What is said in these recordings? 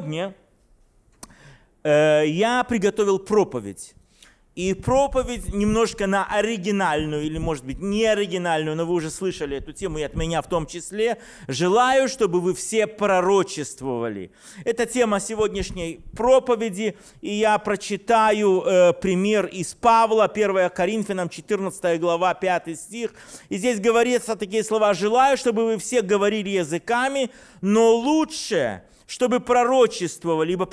сегодня э, я приготовил проповедь. И проповедь немножко на оригинальную, или, может быть, не оригинальную, но вы уже слышали эту тему и от меня в том числе. Желаю, чтобы вы все пророчествовали. Это тема сегодняшней проповеди, и я прочитаю э, пример из Павла, 1 Коринфянам, 14 глава, 5 стих. И здесь говорится такие слова «Желаю, чтобы вы все говорили языками, но лучше чтобы пророчествовали, либо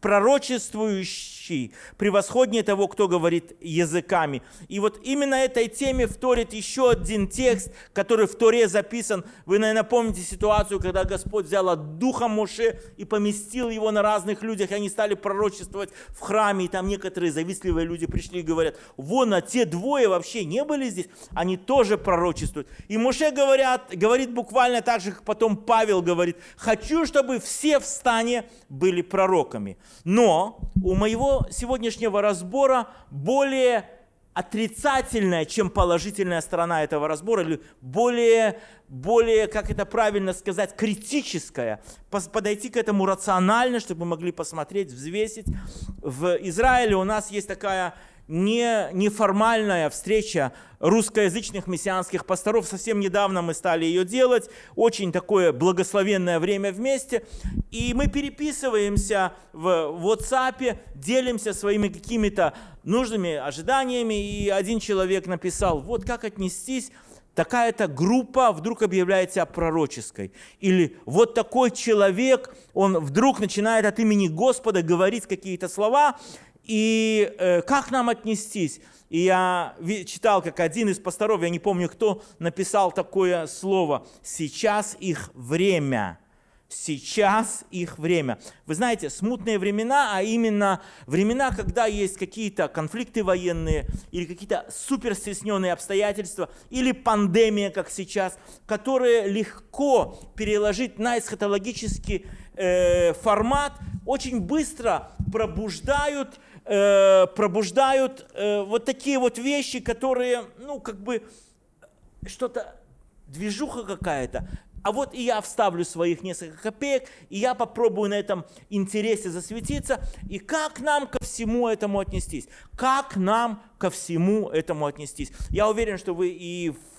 пророчествующие говорящий, превосходнее того, кто говорит языками. И вот именно этой теме вторит еще один текст, который в Торе записан. Вы, наверное, помните ситуацию, когда Господь взял от духа Моше и поместил его на разных людях, и они стали пророчествовать в храме, и там некоторые завистливые люди пришли и говорят, вон, а те двое вообще не были здесь, они тоже пророчествуют. И Моше говорят, говорит буквально так же, как потом Павел говорит, хочу, чтобы все в стане были пророками. Но у моего сегодняшнего разбора более отрицательная, чем положительная сторона этого разбора, или более, более, как это правильно сказать, критическая, подойти к этому рационально, чтобы мы могли посмотреть, взвесить. В Израиле у нас есть такая не, неформальная встреча русскоязычных мессианских пасторов. Совсем недавно мы стали ее делать. Очень такое благословенное время вместе. И мы переписываемся в WhatsApp, делимся своими какими-то нужными ожиданиями. И один человек написал, вот как отнестись такая-то группа вдруг объявляет себя пророческой. Или вот такой человек, он вдруг начинает от имени Господа говорить какие-то слова. И э, как нам отнестись? И я читал, как один из пасторов, я не помню кто, написал такое слово. Сейчас их время. Сейчас их время. Вы знаете, смутные времена, а именно времена, когда есть какие-то конфликты военные или какие-то суперстесненные обстоятельства, или пандемия, как сейчас, которые легко переложить на эсхатологический э, формат, очень быстро пробуждают Э, пробуждают э, вот такие вот вещи, которые, ну, как бы, что-то, движуха какая-то. А вот и я вставлю своих несколько копеек, и я попробую на этом интересе засветиться. И как нам ко всему этому отнестись? Как нам ко всему этому отнестись? Я уверен, что вы и в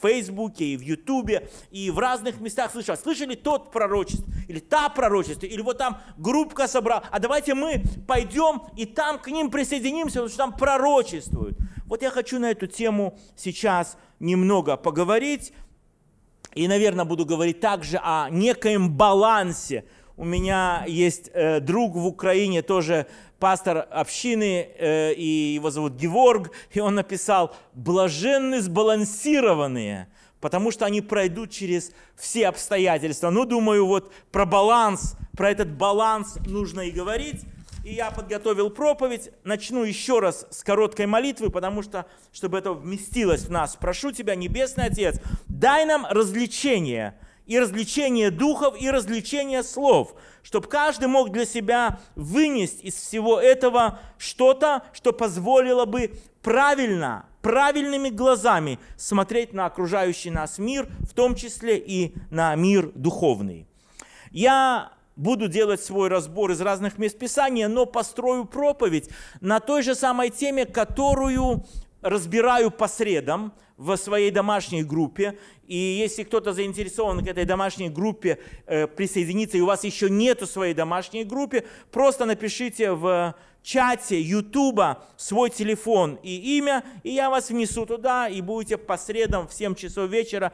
в Фейсбуке, и в Ютубе, и в разных местах слышал. Слышали тот пророчество, или та пророчество, или вот там группка собрала. А давайте мы пойдем и там к ним присоединимся, потому что там пророчествуют. Вот я хочу на эту тему сейчас немного поговорить. И, наверное, буду говорить также о некоем балансе. У меня есть э, друг в Украине, тоже пастор общины, э, и его зовут Геворг, и он написал «блаженны сбалансированные», потому что они пройдут через все обстоятельства. Ну, думаю, вот про баланс, про этот баланс нужно и говорить. И я подготовил проповедь. Начну еще раз с короткой молитвы, потому что, чтобы это вместилось в нас. Прошу Тебя, Небесный Отец, дай нам развлечение – и развлечение духов, и развлечение слов, чтобы каждый мог для себя вынести из всего этого что-то, что позволило бы правильно, правильными глазами смотреть на окружающий нас мир, в том числе и на мир духовный. Я буду делать свой разбор из разных мест Писания, но построю проповедь на той же самой теме, которую разбираю по средам в своей домашней группе. И если кто-то заинтересован к этой домашней группе э, присоединиться, и у вас еще нету своей домашней группы, просто напишите в чате Ютуба свой телефон и имя, и я вас внесу туда, и будете по средам в 7 часов вечера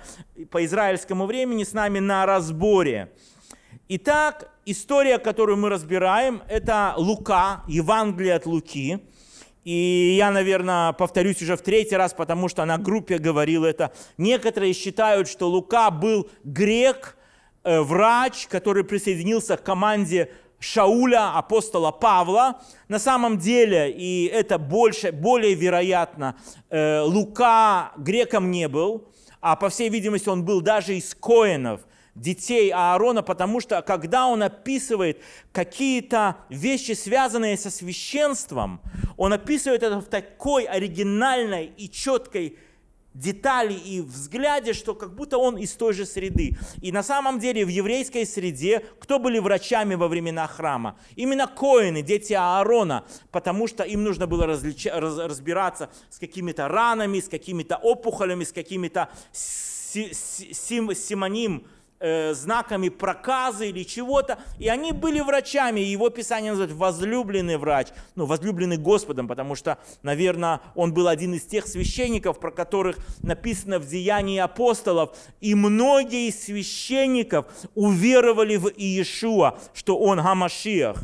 по израильскому времени с нами на разборе. Итак, история, которую мы разбираем, это Лука, Евангелие от Луки – и я, наверное, повторюсь уже в третий раз, потому что на группе говорил это. Некоторые считают, что Лука был грек, э, врач, который присоединился к команде Шауля, апостола Павла. На самом деле, и это больше, более вероятно, э, Лука греком не был, а по всей видимости он был даже из коинов – детей Аарона, потому что когда он описывает какие-то вещи, связанные со священством, он описывает это в такой оригинальной и четкой детали и взгляде, что как будто он из той же среды. И на самом деле в еврейской среде кто были врачами во времена храма? Именно коины, дети Аарона, потому что им нужно было различ... раз... разбираться с какими-то ранами, с какими-то опухолями, с какими-то сим... симоним, Э, знаками проказы или чего-то, и они были врачами, его Писание называют возлюбленный врач, ну, возлюбленный Господом, потому что, наверное, он был один из тех священников, про которых написано в Деянии апостолов, и многие из священников уверовали в Иешуа, что он Гамашиах.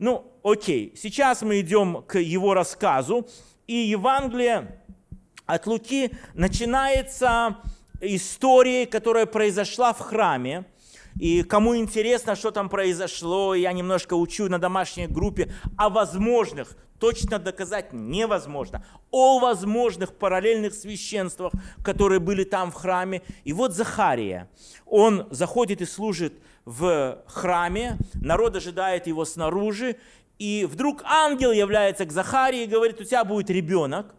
Ну, окей, сейчас мы идем к его рассказу, и Евангелие от Луки начинается истории, которая произошла в храме. И кому интересно, что там произошло, я немножко учу на домашней группе о возможных, точно доказать невозможно, о возможных параллельных священствах, которые были там в храме. И вот Захария, он заходит и служит в храме, народ ожидает его снаружи, и вдруг ангел является к Захарии и говорит, у тебя будет ребенок,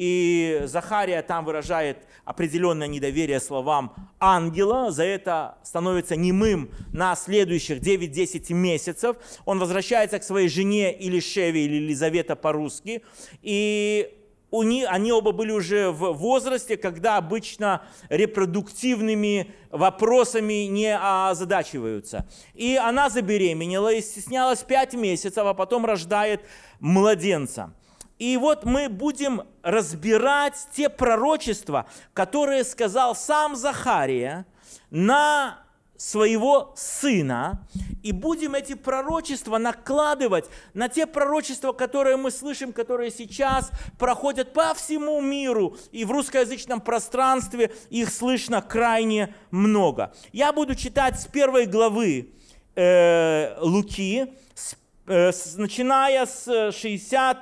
и Захария там выражает определенное недоверие словам ангела. За это становится немым на следующих 9-10 месяцев. Он возвращается к своей жене или Илишеве или Елизавета по-русски. И у них, они оба были уже в возрасте, когда обычно репродуктивными вопросами не озадачиваются. И она забеременела и стеснялась 5 месяцев, а потом рождает младенца. И вот мы будем разбирать те пророчества, которые сказал сам Захария на своего сына, и будем эти пророчества накладывать на те пророчества, которые мы слышим, которые сейчас проходят по всему миру, и в русскоязычном пространстве их слышно крайне много. Я буду читать с первой главы э, Луки, с, э, с, начиная с 60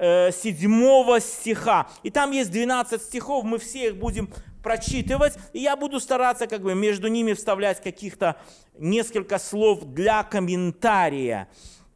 7 э, стиха. И там есть 12 стихов, мы все их будем прочитывать. И я буду стараться как бы между ними вставлять каких-то несколько слов для комментария.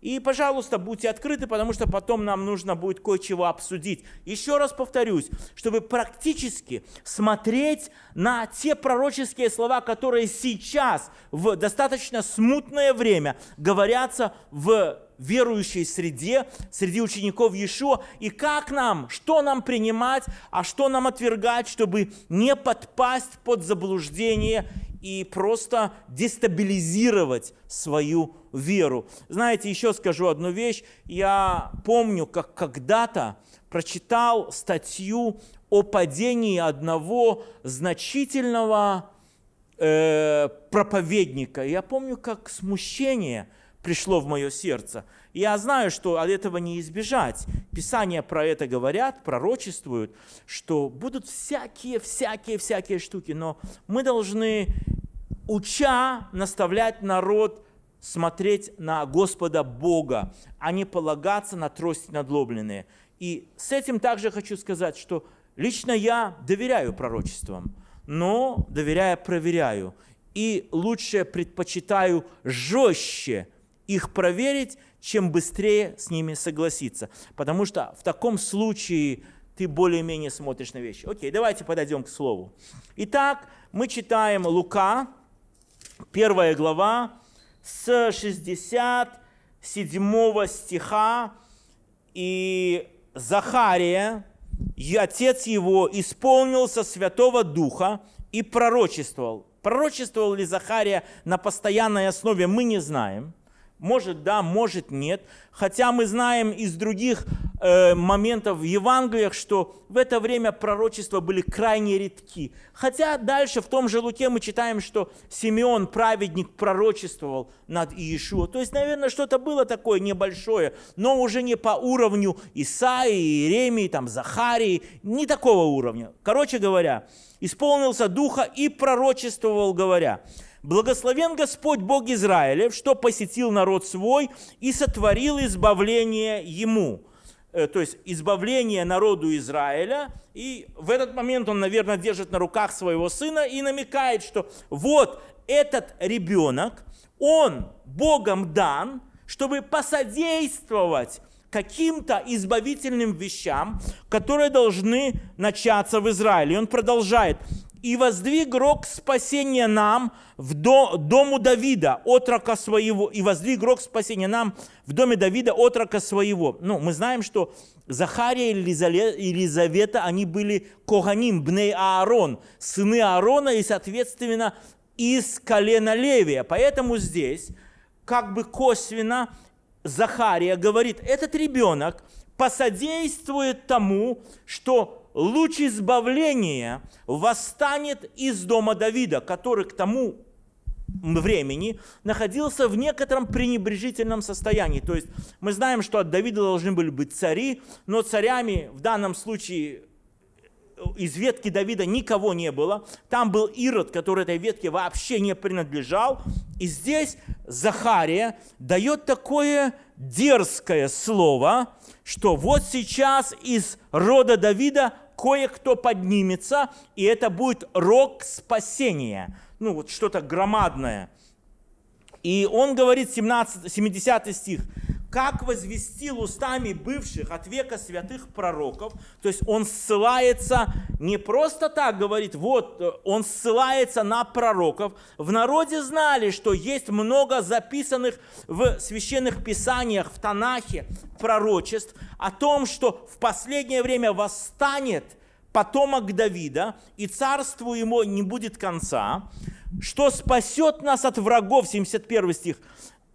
И, пожалуйста, будьте открыты, потому что потом нам нужно будет кое-чего обсудить. Еще раз повторюсь, чтобы практически смотреть на те пророческие слова, которые сейчас в достаточно смутное время говорятся в верующей среде, среди учеников Иешуа, и как нам, что нам принимать, а что нам отвергать, чтобы не подпасть под заблуждение и просто дестабилизировать свою веру. Знаете, еще скажу одну вещь. Я помню, как когда-то прочитал статью о падении одного значительного э, проповедника. Я помню, как смущение – пришло в мое сердце. И я знаю, что от этого не избежать. Писания про это говорят, пророчествуют, что будут всякие, всякие, всякие штуки. Но мы должны, уча, наставлять народ смотреть на Господа Бога, а не полагаться на трости надлобленные. И с этим также хочу сказать, что лично я доверяю пророчествам, но доверяя проверяю. И лучше предпочитаю жестче – их проверить, чем быстрее с ними согласиться. Потому что в таком случае ты более-менее смотришь на вещи. Окей, давайте подойдем к слову. Итак, мы читаем Лука, первая глава, с 67 стиха, и Захария, и отец его, исполнился Святого Духа и пророчествовал. Пророчествовал ли Захария на постоянной основе, мы не знаем – может да, может нет. Хотя мы знаем из других э, моментов в Евангелиях, что в это время пророчества были крайне редки. Хотя дальше в том же Луке мы читаем, что Симеон, праведник, пророчествовал над Иешуа. То есть, наверное, что-то было такое небольшое, но уже не по уровню Исаии, Иеремии, там, Захарии, не такого уровня. Короче говоря, исполнился духа и пророчествовал, говоря – Благословен Господь Бог Израилев, что посетил народ свой и сотворил избавление ему. Э, то есть избавление народу Израиля. И в этот момент он, наверное, держит на руках своего сына и намекает, что вот этот ребенок, он Богом дан, чтобы посодействовать каким-то избавительным вещам, которые должны начаться в Израиле. И он продолжает и воздвиг рог спасения нам в до, дому Давида, отрока своего, и воздвиг рог спасения нам в доме Давида, отрока своего. Ну, мы знаем, что Захария и Елизавета, они были Коганим, Бней Аарон, сыны Аарона и, соответственно, из колена Левия. Поэтому здесь, как бы косвенно, Захария говорит, этот ребенок посодействует тому, что луч избавления восстанет из дома Давида, который к тому времени находился в некотором пренебрежительном состоянии. То есть мы знаем, что от Давида должны были быть цари, но царями в данном случае из ветки Давида никого не было. Там был Ирод, который этой ветке вообще не принадлежал. И здесь Захария дает такое дерзкое слово, что вот сейчас из рода Давида кое-кто поднимется, и это будет рок спасения. Ну, вот что-то громадное. И он говорит, 17, 70 стих, как возвестил устами бывших от века святых пророков. То есть он ссылается не просто так, говорит, вот, э, он ссылается на пророков. В народе знали, что есть много записанных в священных писаниях, в Танахе пророчеств о том, что в последнее время восстанет потомок Давида, и царству ему не будет конца, что спасет нас от врагов, 71 стих,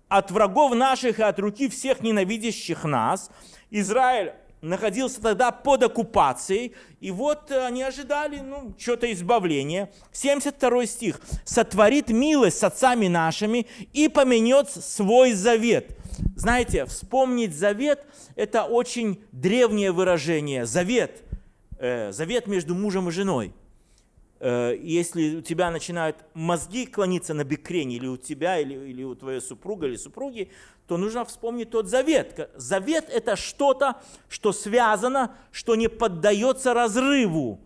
от врагов наших и от руки всех ненавидящих нас. Израиль находился тогда под оккупацией, и вот э, они ожидали, ну, что-то избавление. 72 стих. «Сотворит милость с отцами нашими и поменет свой завет». Знаете, вспомнить завет – это очень древнее выражение. Завет. Э, завет между мужем и женой – Э, если у тебя начинают мозги клониться на бекрень, или у тебя, или, или у твоей супруга, или супруги, то нужно вспомнить тот завет. Завет – это что-то, что связано, что не поддается разрыву.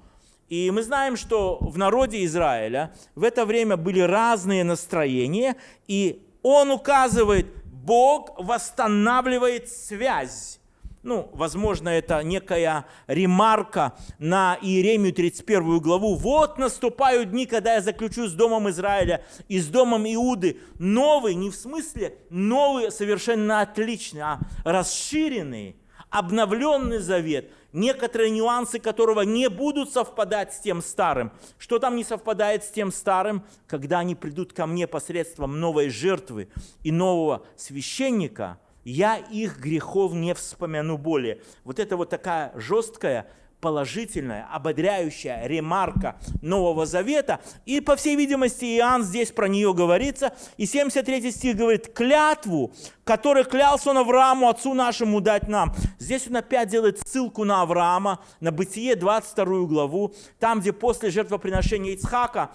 И мы знаем, что в народе Израиля в это время были разные настроения, и он указывает, Бог восстанавливает связь ну, возможно, это некая ремарка на Иеремию 31 главу. «Вот наступают дни, когда я заключу с домом Израиля и с домом Иуды новый, не в смысле новый, а совершенно отличный, а расширенный, обновленный завет, некоторые нюансы которого не будут совпадать с тем старым. Что там не совпадает с тем старым? Когда они придут ко мне посредством новой жертвы и нового священника – я их грехов не вспомяну более. Вот это вот такая жесткая, положительная, ободряющая ремарка Нового Завета. И, по всей видимости, Иоанн здесь про нее говорится. И 73 стих говорит, клятву, который клялся он Аврааму, отцу нашему, дать нам. Здесь он опять делает ссылку на Авраама, на Бытие 22 главу, там, где после жертвоприношения Ицхака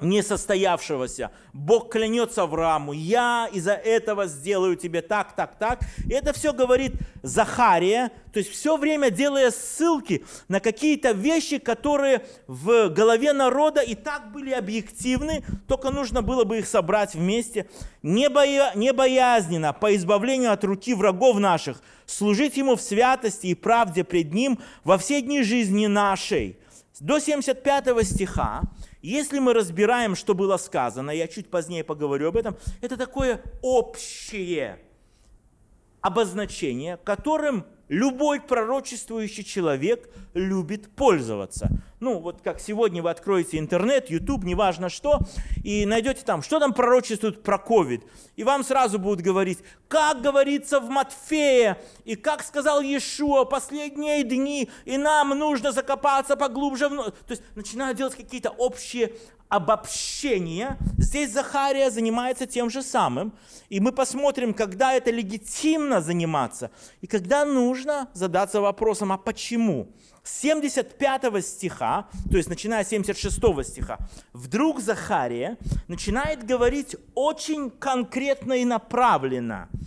несостоявшегося. Бог клянется Аврааму, я из-за этого сделаю тебе так, так, так. И это все говорит Захария, то есть все время делая ссылки на какие-то вещи, которые в голове народа и так были объективны, только нужно было бы их собрать вместе. Не, боя, не по избавлению от руки врагов наших, служить ему в святости и правде пред ним во все дни жизни нашей. До 75 стиха если мы разбираем, что было сказано, я чуть позднее поговорю об этом, это такое общее обозначение, которым Любой пророчествующий человек любит пользоваться. Ну, вот как сегодня вы откроете интернет, YouTube, неважно что, и найдете там, что там пророчествует про COVID. И вам сразу будут говорить, как говорится в Матфея, и как сказал Иешуа, последние дни, и нам нужно закопаться поглубже. В... То есть начинают делать какие-то общие обобщения. Здесь Захария занимается тем же самым. И мы посмотрим, когда это легитимно заниматься, и когда нужно задаться вопросом, а почему? С 75 стиха, то есть начиная с 76 стиха, вдруг Захария начинает говорить очень конкретно и направленно –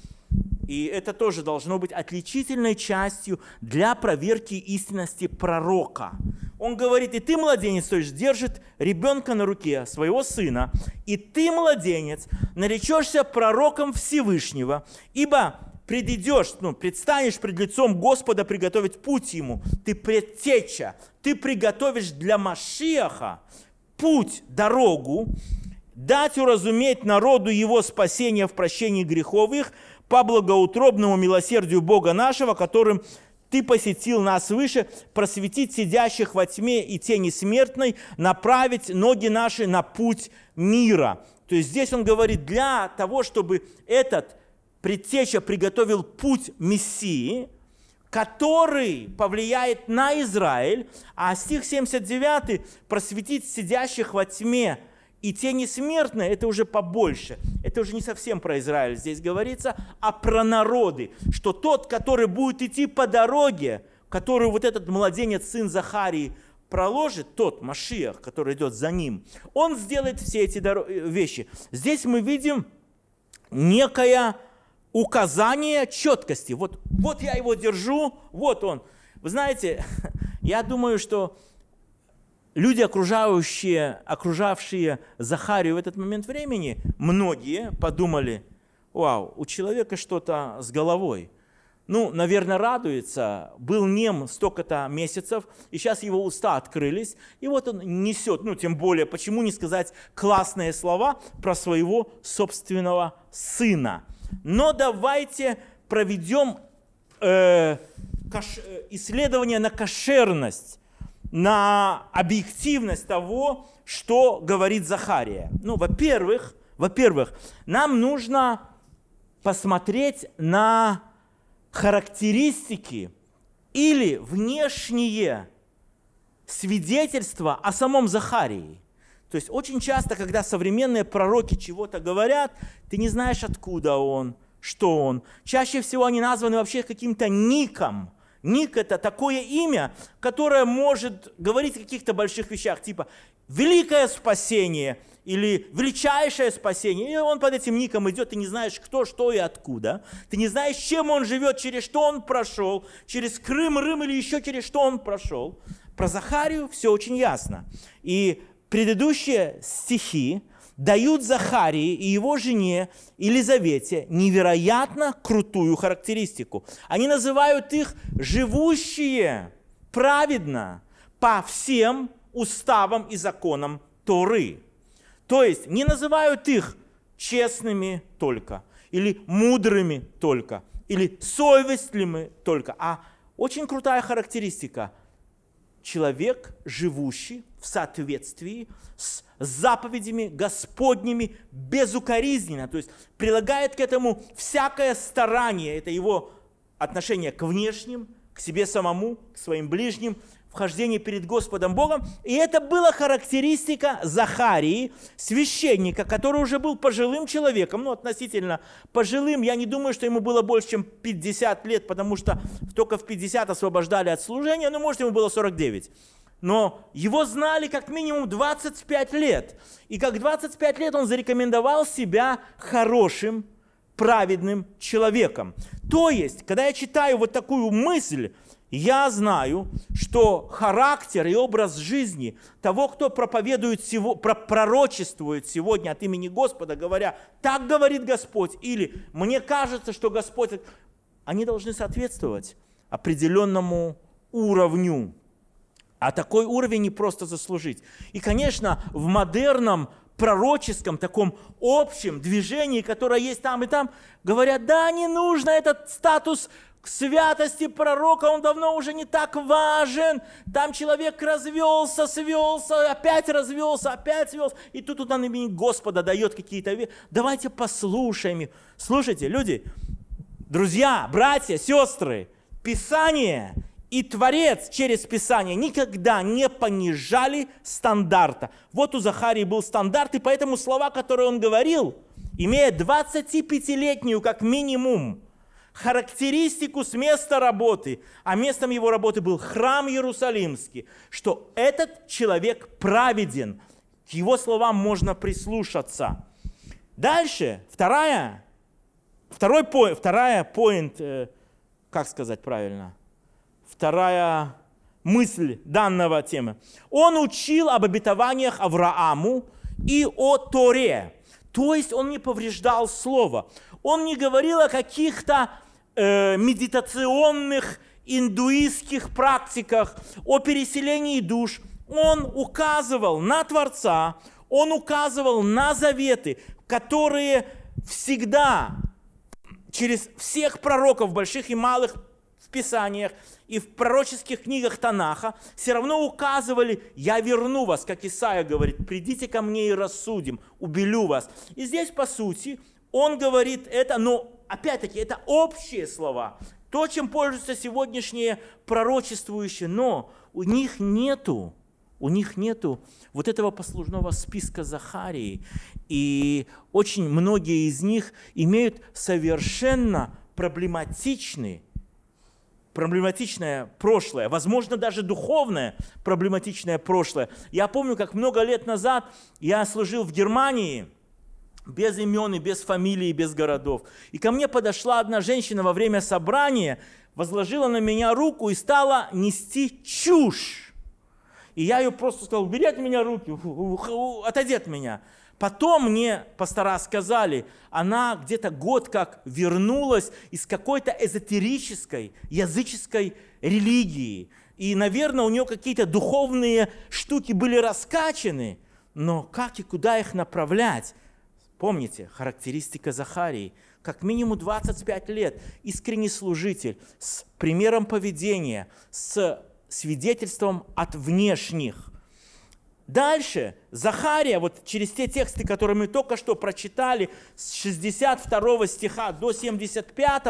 и это тоже должно быть отличительной частью для проверки истинности пророка. Он говорит, и ты, младенец, то есть держит ребенка на руке, своего сына, и ты, младенец, наречешься пророком Всевышнего, ибо предидешь, ну, предстанешь пред лицом Господа приготовить путь ему, ты предтеча, ты приготовишь для Машиаха путь, дорогу, дать уразуметь народу его спасение в прощении грехов их – по благоутробному милосердию Бога нашего, которым ты посетил нас выше, просветить сидящих во тьме и тени смертной, направить ноги наши на путь мира. То есть здесь он говорит, для того, чтобы этот предтеча приготовил путь Мессии, который повлияет на Израиль, а стих 79 «просветить сидящих во тьме и тени смертные – это уже побольше. Это уже не совсем про Израиль здесь говорится, а про народы. Что тот, который будет идти по дороге, которую вот этот младенец, сын Захарии, проложит, тот Машиах, который идет за ним, он сделает все эти э, вещи. Здесь мы видим некое указание четкости. Вот, вот я его держу, вот он. Вы знаете, я думаю, что люди, окружающие, окружавшие Захарию в этот момент времени, многие подумали, вау, у человека что-то с головой. Ну, наверное, радуется, был нем столько-то месяцев, и сейчас его уста открылись, и вот он несет, ну, тем более, почему не сказать классные слова про своего собственного сына. Но давайте проведем э, э, исследование на кошерность на объективность того, что говорит Захария. Ну, во-первых, во-первых, нам нужно посмотреть на характеристики или внешние свидетельства о самом Захарии. То есть очень часто, когда современные пророки чего-то говорят, ты не знаешь, откуда он, что он. Чаще всего они названы вообще каким-то ником – Ник – это такое имя, которое может говорить о каких-то больших вещах, типа «великое спасение» или «величайшее спасение». И он под этим ником идет, ты не знаешь, кто, что и откуда. Ты не знаешь, чем он живет, через что он прошел, через Крым, Рым или еще через что он прошел. Про Захарию все очень ясно. И предыдущие стихи, дают Захарии и его жене Елизавете невероятно крутую характеристику. Они называют их «живущие праведно по всем уставам и законам Торы». То есть не называют их честными только, или мудрыми только, или совестливыми только, а очень крутая характеристика – человек, живущий в соответствии с заповедями Господними безукоризненно. То есть прилагает к этому всякое старание. Это его отношение к внешним, к себе самому, к своим ближним, вхождение перед Господом Богом. И это была характеристика Захарии, священника, который уже был пожилым человеком, ну, относительно пожилым. Я не думаю, что ему было больше, чем 50 лет, потому что только в 50 освобождали от служения, ну, может, ему было 49 но его знали как минимум 25 лет. И как 25 лет он зарекомендовал себя хорошим, праведным человеком. То есть, когда я читаю вот такую мысль, я знаю, что характер и образ жизни того, кто проповедует, пророчествует сегодня от имени Господа, говоря, так говорит Господь, или мне кажется, что Господь, они должны соответствовать определенному уровню а такой уровень не просто заслужить. И, конечно, в модерном пророческом, таком общем движении, которое есть там и там, говорят, да, не нужно этот статус святости пророка, он давно уже не так важен. Там человек развелся, свелся, опять развелся, опять свелся. И тут, тут он имени Господа дает какие-то... Давайте послушаем. Слушайте, люди, друзья, братья, сестры, Писание и Творец через Писание никогда не понижали стандарта. Вот у Захарии был стандарт, и поэтому слова, которые он говорил, имея 25-летнюю как минимум характеристику с места работы, а местом его работы был храм Иерусалимский, что этот человек праведен, к его словам можно прислушаться. Дальше, вторая, второй, вторая поинт, э, как сказать правильно – вторая мысль данного темы. Он учил об обетованиях Аврааму и о Торе. То есть он не повреждал слово. Он не говорил о каких-то э, медитационных индуистских практиках, о переселении душ. Он указывал на Творца, он указывал на заветы, которые всегда через всех пророков, больших и малых, писаниях и в пророческих книгах Танаха все равно указывали, я верну вас, как Исаия говорит, придите ко мне и рассудим, убелю вас. И здесь, по сути, он говорит это, но опять-таки это общие слова, то, чем пользуются сегодняшние пророчествующие, но у них нету у них нету вот этого послужного списка Захарии. И очень многие из них имеют совершенно проблематичный проблематичное прошлое, возможно, даже духовное проблематичное прошлое. Я помню, как много лет назад я служил в Германии, без имен и без фамилии, без городов. И ко мне подошла одна женщина во время собрания, возложила на меня руку и стала нести чушь. И я ее просто сказал, убери от меня руки, отойди от меня. Потом мне пастора сказали, она где-то год как вернулась из какой-то эзотерической, языческой религии. И, наверное, у нее какие-то духовные штуки были раскачаны, но как и куда их направлять? Помните, характеристика Захарии, как минимум 25 лет, искренний служитель, с примером поведения, с свидетельством от внешних – Дальше Захария, вот через те тексты, которые мы только что прочитали, с 62 стиха до 75,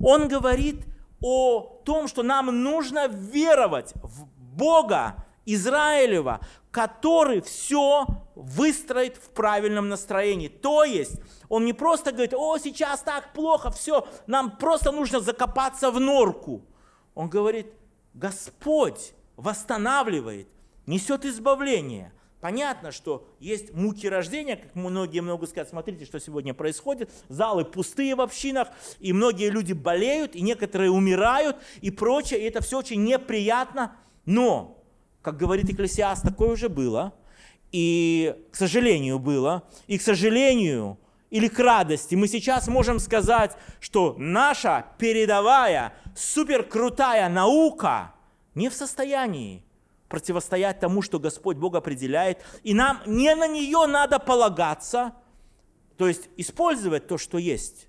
он говорит о том, что нам нужно веровать в Бога Израилева, который все выстроит в правильном настроении. То есть он не просто говорит, о, сейчас так плохо, все, нам просто нужно закопаться в норку. Он говорит, Господь восстанавливает, несет избавление. Понятно, что есть муки рождения, как многие много сказать, смотрите, что сегодня происходит, залы пустые в общинах, и многие люди болеют, и некоторые умирают, и прочее, и это все очень неприятно, но, как говорит Экклесиаст, такое уже было, и, к сожалению, было, и, к сожалению, или к радости, мы сейчас можем сказать, что наша передовая, суперкрутая наука не в состоянии противостоять тому, что Господь Бог определяет. И нам не на нее надо полагаться, то есть использовать то, что есть,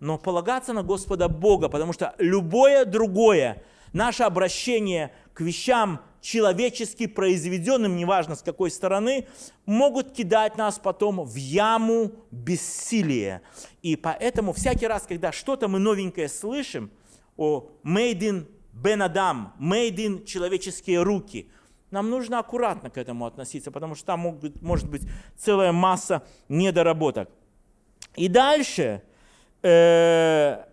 но полагаться на Господа Бога, потому что любое другое наше обращение к вещам человечески произведенным, неважно с какой стороны, могут кидать нас потом в яму бессилия. И поэтому всякий раз, когда что-то мы новенькое слышим о «made in Ben Adam», «made in человеческие руки», нам нужно аккуратно к этому относиться, потому что там могут, может быть целая масса недоработок. И дальше, э,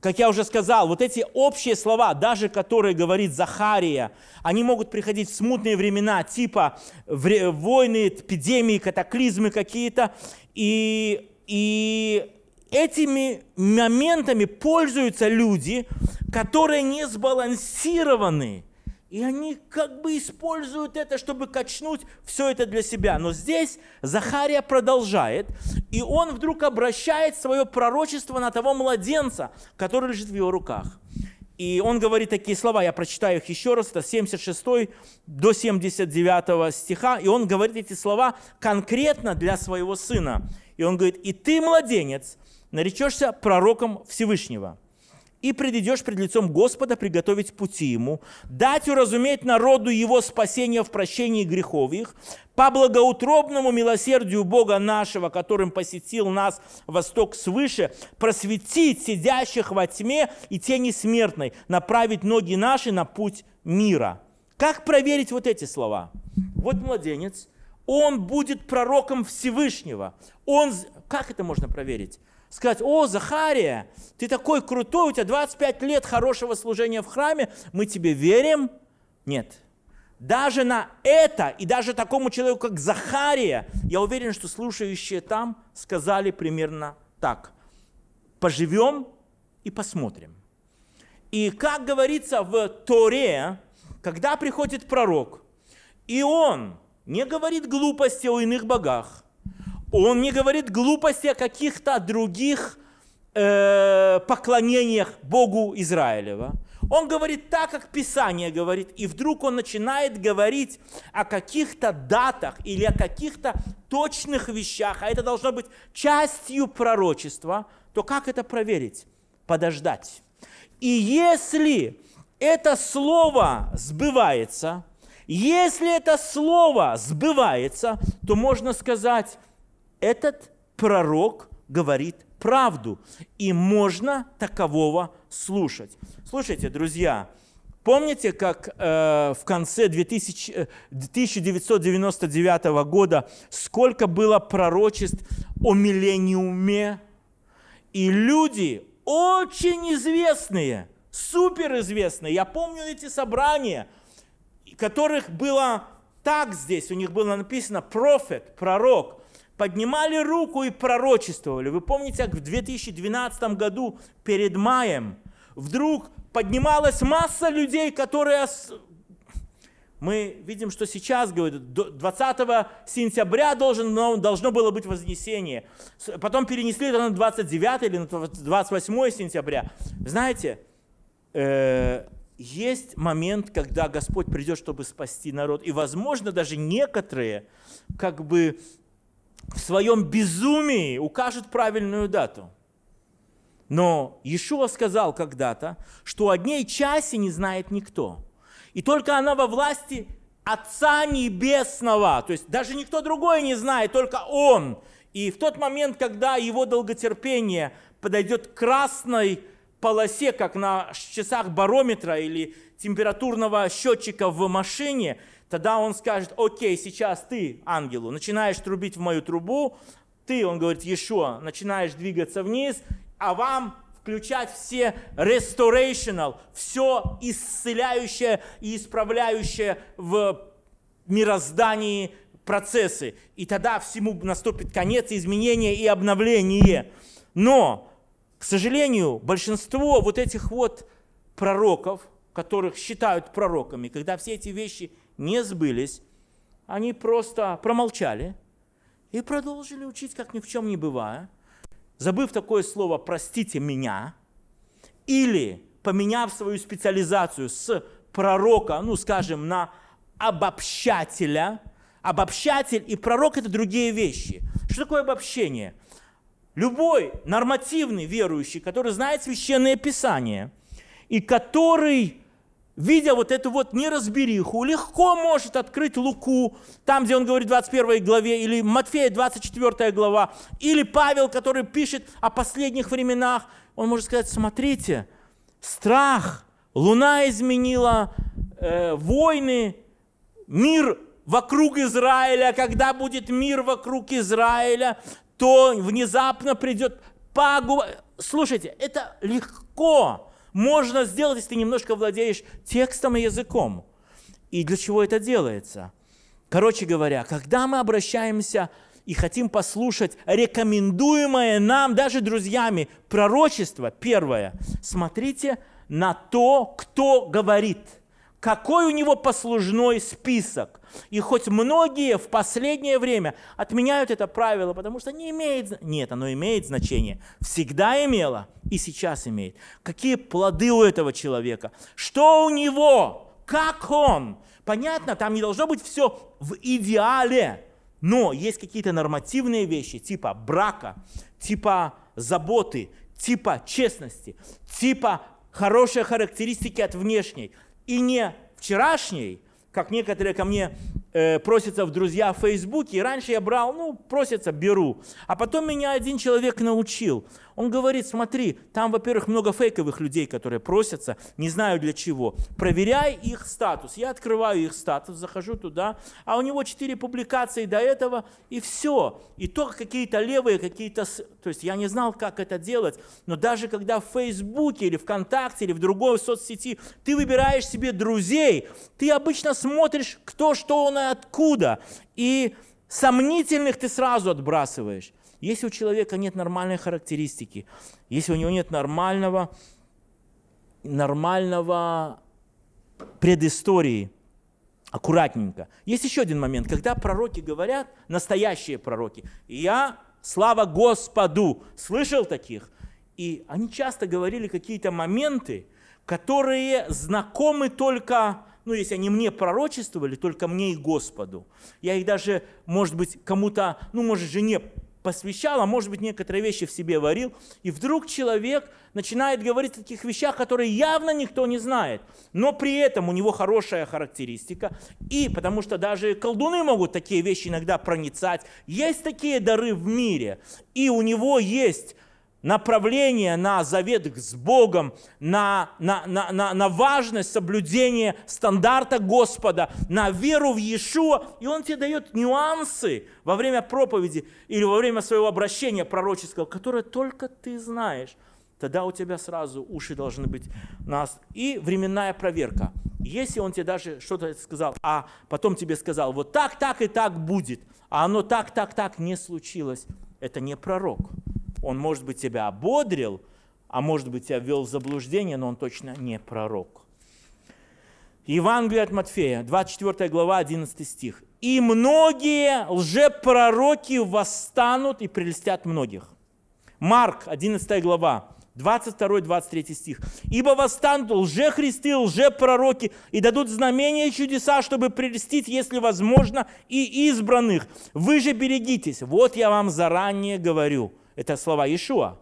как я уже сказал, вот эти общие слова, даже которые говорит Захария, они могут приходить в смутные времена, типа войны, эпидемии, катаклизмы какие-то. И, и этими моментами пользуются люди, которые не сбалансированы и они как бы используют это, чтобы качнуть все это для себя. Но здесь Захария продолжает, и он вдруг обращает свое пророчество на того младенца, который лежит в его руках. И он говорит такие слова, я прочитаю их еще раз, это 76 до 79 стиха, и он говорит эти слова конкретно для своего сына. И он говорит, и ты, младенец, наречешься пророком Всевышнего – и предидешь пред лицом Господа приготовить пути Ему, дать уразуметь народу Его спасение в прощении грехов их, по благоутробному милосердию Бога нашего, которым посетил нас восток свыше, просветить сидящих во тьме и тени смертной, направить ноги наши на путь мира». Как проверить вот эти слова? Вот младенец, он будет пророком Всевышнего. Он, как это можно проверить? сказать, о, Захария, ты такой крутой, у тебя 25 лет хорошего служения в храме, мы тебе верим. Нет. Даже на это, и даже такому человеку, как Захария, я уверен, что слушающие там сказали примерно так. Поживем и посмотрим. И как говорится в Торе, когда приходит пророк, и он не говорит глупости о иных богах, он не говорит глупости о каких-то других э, поклонениях Богу Израилева. Он говорит так, как Писание говорит, и вдруг он начинает говорить о каких-то датах или о каких-то точных вещах, а это должно быть частью пророчества, то как это проверить? Подождать. И если это слово сбывается, если это слово сбывается, то можно сказать, этот пророк говорит правду, и можно такового слушать. Слушайте, друзья, помните, как э, в конце 2000, 1999 э, года сколько было пророчеств о миллениуме? И люди очень известные, суперизвестные, я помню эти собрания, которых было так здесь, у них было написано «профет», «пророк», поднимали руку и пророчествовали. Вы помните, как в 2012 году перед маем вдруг поднималась масса людей, которые... Мы видим, что сейчас, говорят, 20 сентября должно должно было быть вознесение. Потом перенесли это на 29 или на 28 сентября. Знаете, э, есть момент, когда Господь придет, чтобы спасти народ. И, возможно, даже некоторые как бы в своем безумии укажет правильную дату. Но Иешуа сказал когда-то, что о дней часе не знает никто. И только она во власти Отца Небесного. То есть даже никто другой не знает, только Он. И в тот момент, когда его долготерпение подойдет к красной полосе, как на часах барометра или температурного счетчика в машине, Тогда он скажет, окей, сейчас ты, ангелу, начинаешь трубить в мою трубу, ты, он говорит, еще начинаешь двигаться вниз, а вам включать все restorational, все исцеляющее и исправляющее в мироздании процессы. И тогда всему наступит конец, изменение и обновление. Но, к сожалению, большинство вот этих вот пророков, которых считают пророками, когда все эти вещи – не сбылись, они просто промолчали и продолжили учить, как ни в чем не бывая, забыв такое слово «простите меня» или поменяв свою специализацию с пророка, ну, скажем, на обобщателя. Обобщатель и пророк – это другие вещи. Что такое обобщение? Любой нормативный верующий, который знает Священное Писание и который видя вот эту вот неразбериху, легко может открыть Луку, там, где он говорит в 21 главе, или Матфея 24 глава, или Павел, который пишет о последних временах, он может сказать, смотрите, страх, луна изменила, э, войны, мир вокруг Израиля, когда будет мир вокруг Израиля, то внезапно придет пагуба. Слушайте, это легко можно сделать, если ты немножко владеешь текстом и языком. И для чего это делается? Короче говоря, когда мы обращаемся и хотим послушать рекомендуемое нам, даже друзьями, пророчество, первое, смотрите на то, кто говорит – какой у него послужной список. И хоть многие в последнее время отменяют это правило, потому что не имеет... Нет, оно имеет значение. Всегда имело и сейчас имеет. Какие плоды у этого человека? Что у него? Как он? Понятно, там не должно быть все в идеале. Но есть какие-то нормативные вещи, типа брака, типа заботы, типа честности, типа хорошие характеристики от внешней – и не вчерашний, как некоторые ко мне э, просятся в друзья в Фейсбуке. И раньше я брал, ну, просятся, беру. А потом меня один человек научил. Он говорит, смотри, там, во-первых, много фейковых людей, которые просятся, не знаю для чего. Проверяй их статус. Я открываю их статус, захожу туда, а у него четыре публикации до этого, и все. И только какие-то левые, какие-то... То есть я не знал, как это делать, но даже когда в Фейсбуке или ВКонтакте или в другой соцсети ты выбираешь себе друзей, ты обычно смотришь, кто, что он и откуда. И сомнительных ты сразу отбрасываешь. Если у человека нет нормальной характеристики, если у него нет нормального, нормального предыстории, аккуратненько. Есть еще один момент, когда пророки говорят, настоящие пророки, «Я, слава Господу!» Слышал таких? И они часто говорили какие-то моменты, которые знакомы только, ну, если они мне пророчествовали, только мне и Господу. Я их даже, может быть, кому-то, ну, может, жене посвящал, а может быть некоторые вещи в себе варил. И вдруг человек начинает говорить о таких вещах, которые явно никто не знает. Но при этом у него хорошая характеристика. И потому что даже колдуны могут такие вещи иногда проницать. Есть такие дары в мире. И у него есть направление на завет с Богом, на, на, на, на, на важность соблюдения стандарта Господа, на веру в Иешуа. И он тебе дает нюансы во время проповеди или во время своего обращения пророческого, которые только ты знаешь. Тогда у тебя сразу уши должны быть нас. И временная проверка. Если он тебе даже что-то сказал, а потом тебе сказал, вот так, так и так будет, а оно так, так, так не случилось, это не пророк. Он, может быть, тебя ободрил, а может быть, тебя ввел в заблуждение, но он точно не пророк. Евангелие от Матфея, 24 глава, 11 стих. «И многие лжепророки восстанут и прелестят многих». Марк, 11 глава, 22-23 стих. «Ибо восстанут лжехристы, лжепророки, и дадут знамения и чудеса, чтобы прелестить, если возможно, и избранных. Вы же берегитесь». Вот я вам заранее говорю – это слова Иешуа.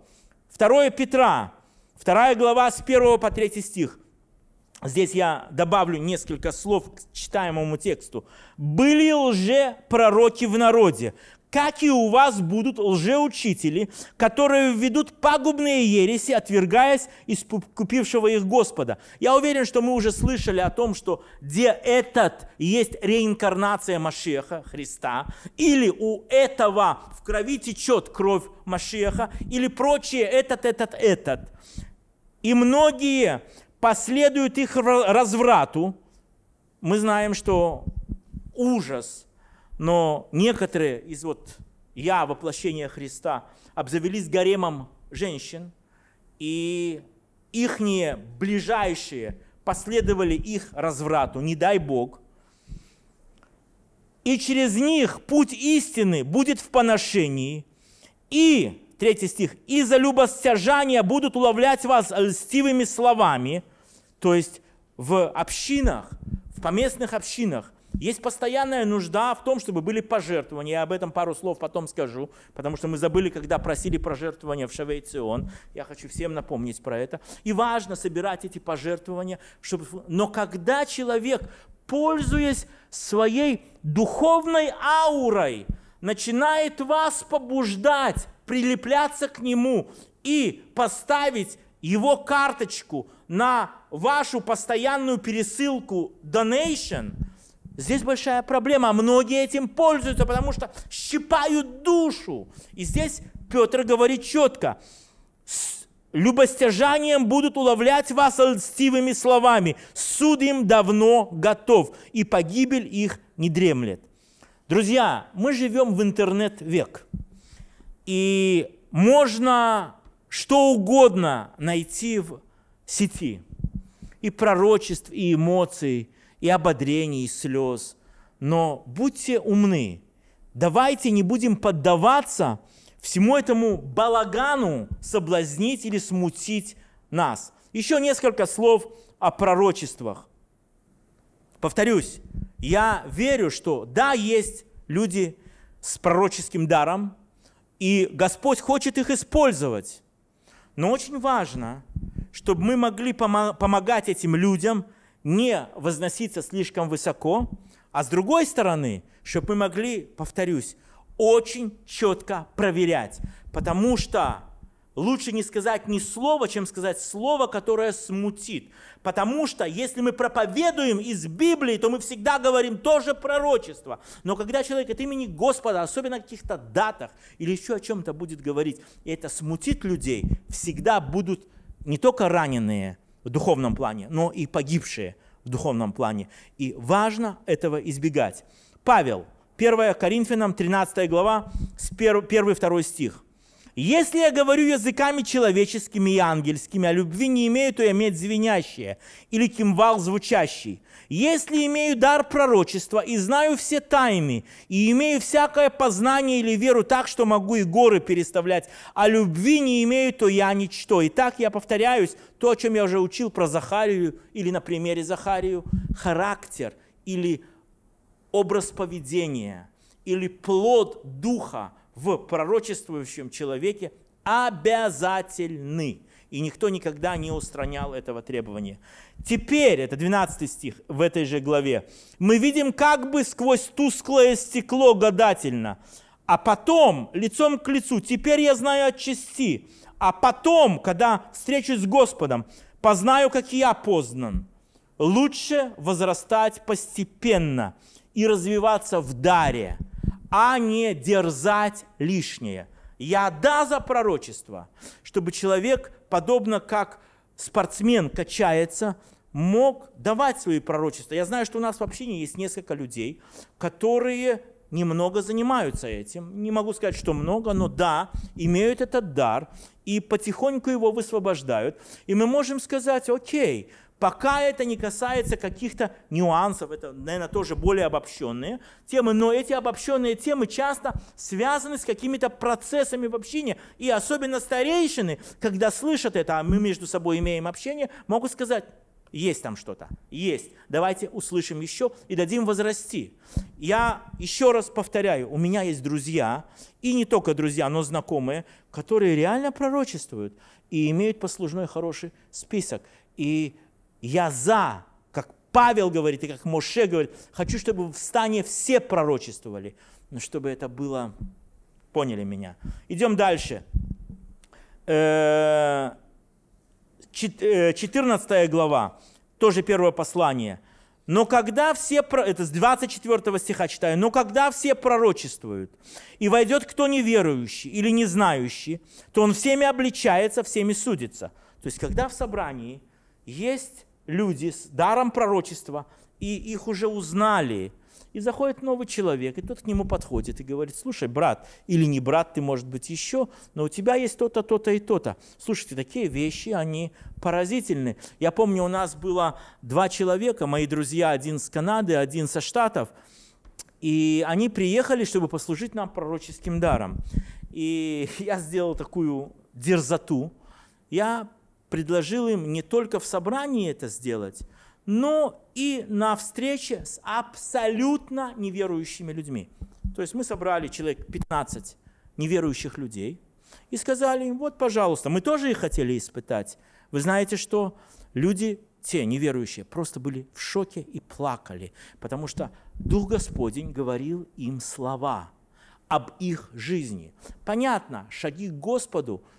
2 Петра, 2 глава с 1 по 3 стих. Здесь я добавлю несколько слов к читаемому тексту. «Были лже пророки в народе, как и у вас будут лжеучители, которые введут пагубные ереси, отвергаясь искупившего их Господа. Я уверен, что мы уже слышали о том, что где этот есть реинкарнация Машеха, Христа, или у этого в крови течет кровь Машеха, или прочие этот, этот, этот. И многие последуют их разврату. Мы знаем, что ужас – но некоторые из вот «я» воплощения Христа обзавелись гаремом женщин, и их ближайшие последовали их разврату, не дай Бог. И через них путь истины будет в поношении. И, третий стих, и за любостяжание будут уловлять вас льстивыми словами. То есть в общинах, в поместных общинах есть постоянная нужда в том, чтобы были пожертвования. Я об этом пару слов потом скажу, потому что мы забыли, когда просили пожертвования в Шавейцион. Я хочу всем напомнить про это. И важно собирать эти пожертвования. Чтобы... Но когда человек, пользуясь своей духовной аурой, начинает вас побуждать, прилепляться к нему и поставить его карточку на вашу постоянную пересылку donation – Здесь большая проблема. Многие этим пользуются, потому что щипают душу. И здесь Петр говорит четко. С любостяжанием будут уловлять вас льстивыми словами. Суд им давно готов, и погибель их не дремлет. Друзья, мы живем в интернет-век. И можно что угодно найти в сети. И пророчеств, и эмоций – и ободрений, и слез. Но будьте умны. Давайте не будем поддаваться всему этому балагану соблазнить или смутить нас. Еще несколько слов о пророчествах. Повторюсь, я верю, что да, есть люди с пророческим даром, и Господь хочет их использовать. Но очень важно, чтобы мы могли помогать этим людям – не возноситься слишком высоко, а с другой стороны, чтобы мы могли, повторюсь, очень четко проверять, потому что лучше не сказать ни слова, чем сказать слово, которое смутит. Потому что если мы проповедуем из Библии, то мы всегда говорим тоже пророчество. Но когда человек от имени Господа, особенно о каких-то датах или еще о чем-то будет говорить, и это смутит людей, всегда будут не только раненые – в духовном плане, но и погибшие в духовном плане. И важно этого избегать. Павел, 1 Коринфянам, 13 глава, 1-2 стих. «Если я говорю языками человеческими и ангельскими, а любви не имею, то я медь звенящая или кимвал звучащий, если имею дар пророчества и знаю все тайны, и имею всякое познание или веру так, что могу и горы переставлять, а любви не имею, то я ничто. И так я повторяюсь, то, о чем я уже учил про Захарию или на примере Захарию, характер или образ поведения или плод духа в пророчествующем человеке обязательны и никто никогда не устранял этого требования. Теперь, это 12 стих в этой же главе, мы видим как бы сквозь тусклое стекло гадательно, а потом лицом к лицу, теперь я знаю отчасти, а потом, когда встречусь с Господом, познаю, как я познан. Лучше возрастать постепенно и развиваться в даре, а не дерзать лишнее. Я да за пророчество, чтобы человек подобно как спортсмен качается, мог давать свои пророчества. Я знаю, что у нас в общине есть несколько людей, которые немного занимаются этим. Не могу сказать, что много, но да, имеют этот дар и потихоньку его высвобождают. И мы можем сказать, окей, Пока это не касается каких-то нюансов, это, наверное, тоже более обобщенные темы, но эти обобщенные темы часто связаны с какими-то процессами в общине, и особенно старейшины, когда слышат это, а мы между собой имеем общение, могут сказать, есть там что-то, есть. Давайте услышим еще и дадим возрасти. Я еще раз повторяю, у меня есть друзья, и не только друзья, но знакомые, которые реально пророчествуют и имеют послужной хороший список. И я за, как Павел говорит и как Моше говорит, хочу, чтобы в стане все пророчествовали, но чтобы это было, поняли меня. Идем дальше. 14 э, э, глава, тоже первое послание. Но когда все, это с 24 стиха читаю, но когда все пророчествуют, и войдет кто неверующий или не знающий, то он всеми обличается, всеми судится. То есть, когда в собрании есть люди с даром пророчества, и их уже узнали. И заходит новый человек, и тот к нему подходит и говорит, слушай, брат, или не брат ты, может быть, еще, но у тебя есть то-то, то-то и то-то. Слушайте, такие вещи, они поразительны. Я помню, у нас было два человека, мои друзья, один с Канады, один со Штатов, и они приехали, чтобы послужить нам пророческим даром. И я сделал такую дерзоту. Я предложил им не только в собрании это сделать, но и на встрече с абсолютно неверующими людьми. То есть мы собрали человек 15 неверующих людей и сказали им, вот, пожалуйста, мы тоже их хотели испытать. Вы знаете, что люди, те неверующие, просто были в шоке и плакали, потому что Дух Господень говорил им слова об их жизни. Понятно, шаги к Господу –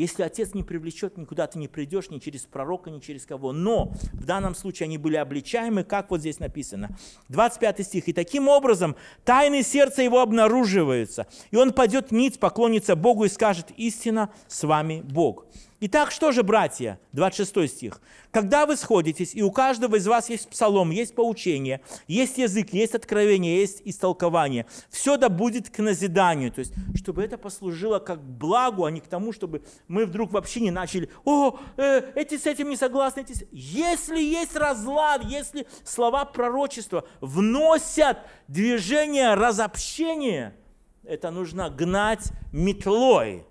если отец не привлечет, никуда ты не придешь, ни через пророка, ни через кого. Но в данном случае они были обличаемы, как вот здесь написано. 25 стих. «И таким образом тайны сердца его обнаруживаются, и он падет ниц, поклонится Богу и скажет, истина с вами Бог». Итак, что же, братья, 26 стих, когда вы сходитесь, и у каждого из вас есть псалом, есть поучение, есть язык, есть откровение, есть истолкование, все да будет к назиданию, то есть, чтобы это послужило как благу, а не к тому, чтобы мы вдруг вообще не начали, о, э, эти с этим не согласны, эти с... Если есть разлад, если слова пророчества вносят движение разобщения, это нужно гнать метлой –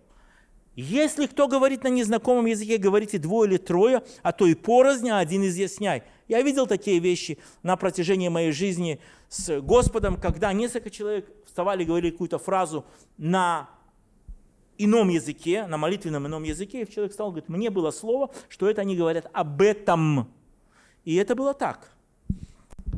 если кто говорит на незнакомом языке, говорите двое или трое, а то и порознь, а один изъясняй. Я видел такие вещи на протяжении моей жизни с Господом, когда несколько человек вставали и говорили какую-то фразу на ином языке, на молитвенном ином языке, и человек стал говорить, мне было слово, что это они говорят об этом. И это было так.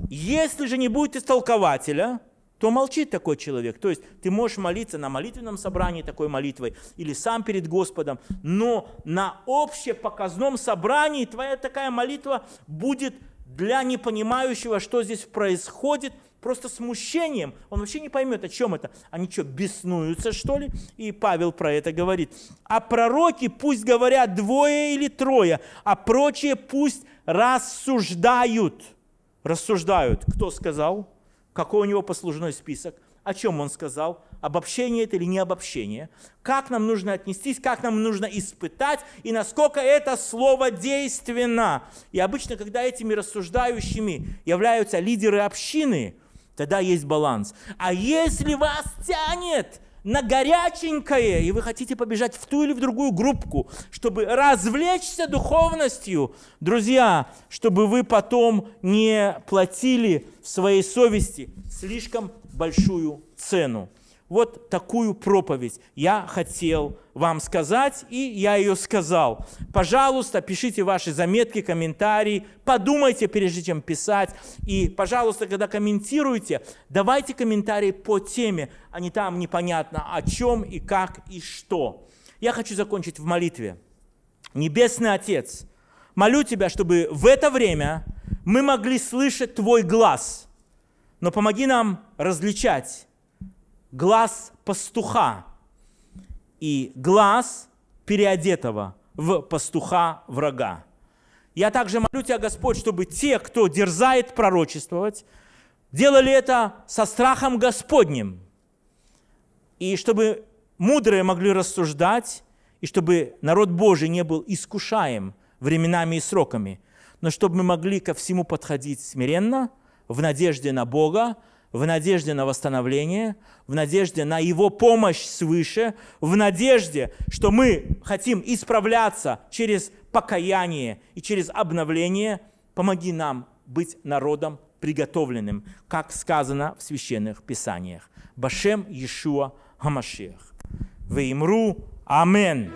Если же не будет истолкователя, то молчит такой человек. То есть ты можешь молиться на молитвенном собрании такой молитвой или сам перед Господом, но на общепоказном собрании твоя такая молитва будет для непонимающего, что здесь происходит, просто смущением. Он вообще не поймет, о чем это. Они что, беснуются, что ли? И Павел про это говорит. А пророки пусть говорят двое или трое, а прочие пусть рассуждают. Рассуждают. Кто сказал? какой у него послужной список, о чем он сказал, обобщение это или не обобщение, как нам нужно отнестись, как нам нужно испытать и насколько это слово действенно. И обычно, когда этими рассуждающими являются лидеры общины, тогда есть баланс. А если вас тянет – на горяченькое, и вы хотите побежать в ту или в другую группку, чтобы развлечься духовностью, друзья, чтобы вы потом не платили в своей совести слишком большую цену вот такую проповедь я хотел вам сказать, и я ее сказал. Пожалуйста, пишите ваши заметки, комментарии, подумайте, прежде чем писать. И, пожалуйста, когда комментируете, давайте комментарии по теме, а не там непонятно о чем и как и что. Я хочу закончить в молитве. Небесный Отец, молю Тебя, чтобы в это время мы могли слышать Твой глаз, но помоги нам различать глаз пастуха и глаз переодетого в пастуха врага. Я также молю Тебя, Господь, чтобы те, кто дерзает пророчествовать, делали это со страхом Господним, и чтобы мудрые могли рассуждать, и чтобы народ Божий не был искушаем временами и сроками, но чтобы мы могли ко всему подходить смиренно, в надежде на Бога, в надежде на восстановление, в надежде на Его помощь свыше, в надежде, что мы хотим исправляться через покаяние и через обновление. Помоги нам быть народом приготовленным, как сказано в священных писаниях. Башем Иешуа Хамашех. Веймру. Аминь.